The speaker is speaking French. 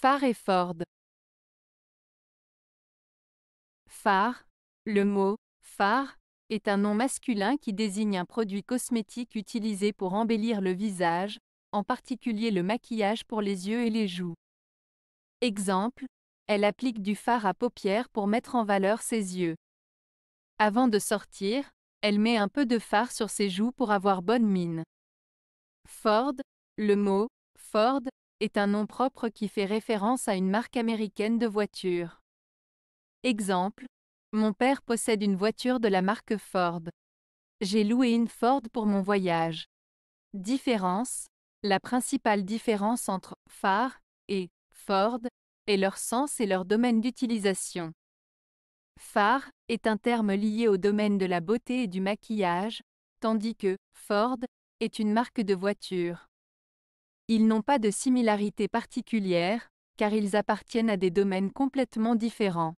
Phare et Ford. Phare. Le mot phare est un nom masculin qui désigne un produit cosmétique utilisé pour embellir le visage, en particulier le maquillage pour les yeux et les joues. Exemple, elle applique du phare à paupières pour mettre en valeur ses yeux. Avant de sortir, elle met un peu de phare sur ses joues pour avoir bonne mine. Ford, le mot Ford est un nom propre qui fait référence à une marque américaine de voiture. Exemple. Mon père possède une voiture de la marque Ford. J'ai loué une Ford pour mon voyage. Différence. La principale différence entre phare et Ford est leur sens et leur domaine d'utilisation. Phare est un terme lié au domaine de la beauté et du maquillage, tandis que Ford est une marque de voiture. Ils n'ont pas de similarité particulière, car ils appartiennent à des domaines complètement différents.